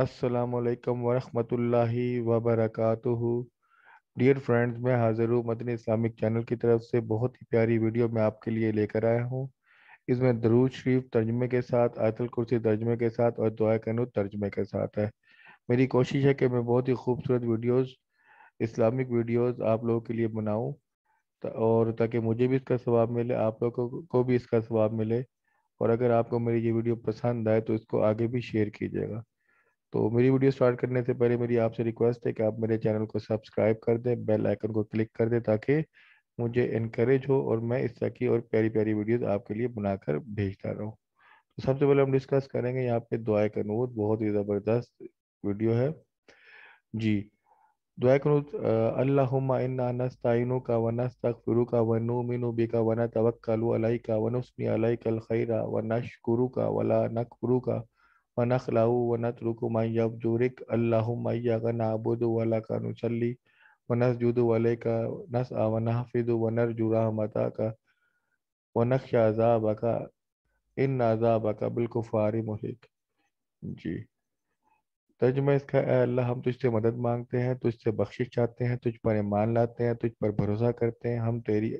असलकम वरहमतुल्लाहि वबरकatuहु dear friends मैं हाज़िर हूँ मदन इस्लामिक चैनल की तरफ से बहुत ही प्यारी वीडियो मैं आपके लिए लेकर आया हूँ इसमें दरूज शरीफ तर्जमे के साथ आयतल कुर्सी तर्जमे के साथ और दुआ कनु तर्जमे के साथ है मेरी कोशिश है कि मैं बहुत ही खूबसूरत वीडियोस इस्लामिक वीडियोस आप लोगों के लिए बनाऊँ और ताकि मुझे भी इसका सवाब मिले आप लोगों को, भी इसका स्वाब मिले और अगर आपको मेरी ये वीडियो पसंद आए तो इसको आगे भी शेयर कीजिएगा तो मेरी वीडियो स्टार्ट करने से पहले मेरी आपसे रिक्वेस्ट है कि आप मेरे चैनल को सब्सक्राइब कर दें बेल आइकन को क्लिक कर दें ताकि मुझे इनक्रेज हो और मैं इस तरह की और प्यारी प्यारी वीडियोस आपके लिए बनाकर भेजता रहूँ तो सबसे पहले हम डिस्कस करेंगे यहाँ पे दुआ कनूत बहुत ही ज़बरदस्त वीडियो है जी दुआ कनूत अल्लाहुम्मा का व नस्तगफिरु का व नूमिनु बिका खैरा व नशकुरु का वला नक का वनखलाउ वनतरुक मैब जुरिक अल्लाह मैया का नाबुद वाला का नुसली वनस जुद वाले का नस वनहफिद वनर जुरा मता का वनख अजाब का इन अजाब का बिलकुफारी मुहिक जी तर्जमा इसका अल्लाह हम तुझसे मदद मांगते हैं तुझसे बख्शिश चाहते हैं तुझ पर ईमान लाते हैं तुझ पर भरोसा करते हैं हम तेरी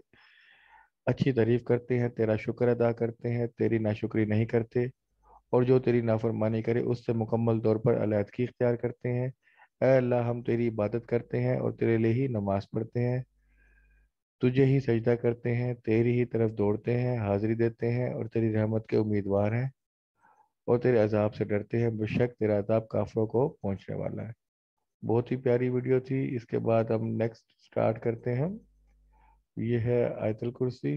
अच्छी तारीफ करते हैं तेरा शुक्र अदा करते हैं तेरी नाशुक्री नहीं करते और जो तेरी नाफरमानी करे उससे मुकम्मल तौर पर अलीहदगी इख्तियार करते हैं अल्लाह हम तेरी इबादत करते हैं और तेरे लिए ही नमाज पढ़ते हैं तुझे ही सजदा करते हैं तेरी ही तरफ दौड़ते हैं हाजिरी देते हैं और तेरी रहमत के उम्मीदवार हैं और तेरे अजाब से डरते हैं बेशक तेरा अजाब काफरों को पहुंचने वाला है बहुत ही प्यारी वीडियो थी इसके बाद हम नेक्स्ट स्टार्ट करते हैं ये है आयतल कुर्सी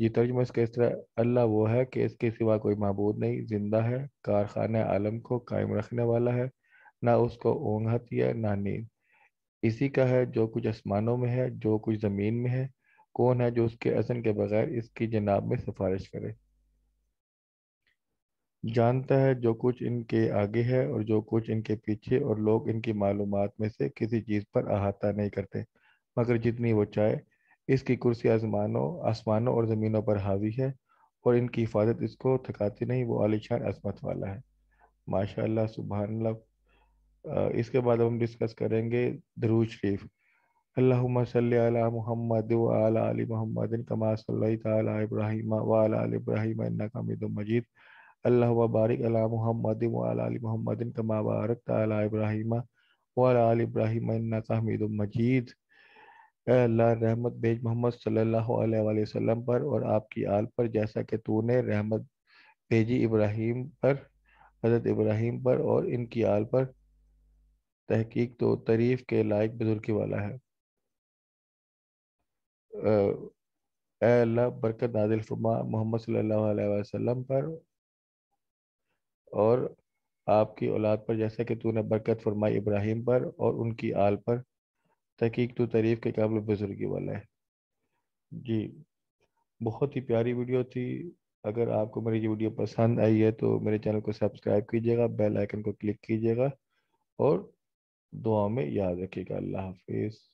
ये तर्जुमा इसका इस तरह अल्लाह वो है कि इसके सिवा कोई महबूद नहीं जिंदा है कारखान आलम को कायम रखने वाला है ना उसको ओंग है ना नींद इसी का है जो कुछ आसमानों में है जो कुछ ज़मीन में है कौन है जो उसके असन के बगैर इसकी जनाब में सिफारिश करे जानता है जो कुछ इनके आगे है और जो कुछ इनके पीछे और लोग इनकी मालूम में से किसी चीज़ पर अहाता नहीं करते मगर जितनी वो चाहे इसकी कुर्सी आजमानों आसमानों और ज़मीनों पर हावी है और इनकी हिफाजत इसको थकाती नहीं वो आलिशान असमत वाला है माशा सुबहान इसके बाद हम डिस्कस करेंगे दरूज शरीफ अल्लाहुम्मा सल्ली अला मुहम्मद व अला आलि मुहम्मद कमा सल्लैता अला इब्राहिम व अला आलि इब्राहिम इन्नका हमीदुम मजीद अल्लाह बारिक अला मुहम्मद व अला आलि मुहम्मद कमा बारकता अला इब्राहिम व अला आलि इब्राहिम इन्नका हमीदुम मजीद अल्लाह रहमत भेज मोहम्मद सल्लल्लाहु अलैहि वसल्लम पर और आपकी आल पर जैसा कि तूने रहमत भेजी इब्राहिम पर हज़रत इब्राहिम पर और इनकी आल पर तहकीक तो तरीफ के लायक बुजुर्गी वाला है अल्लाह बरकत नादिल फरमा मोहम्मद सल्लल्लाहु अलैहि वसल्लम पर और आपकी औलाद पर जैसा कि तूने बरकत फरमाई इब्राहिम पर और उनकी आल पर तहकीक तो तारीफ़ के काबिल बुजुर्गी वाला है जी बहुत ही प्यारी वीडियो थी अगर आपको मेरी ये वीडियो पसंद आई है तो मेरे चैनल को सब्सक्राइब कीजिएगा बेल आइकन को क्लिक कीजिएगा और दुआ में याद रखिएगा अल्लाह हाफिज़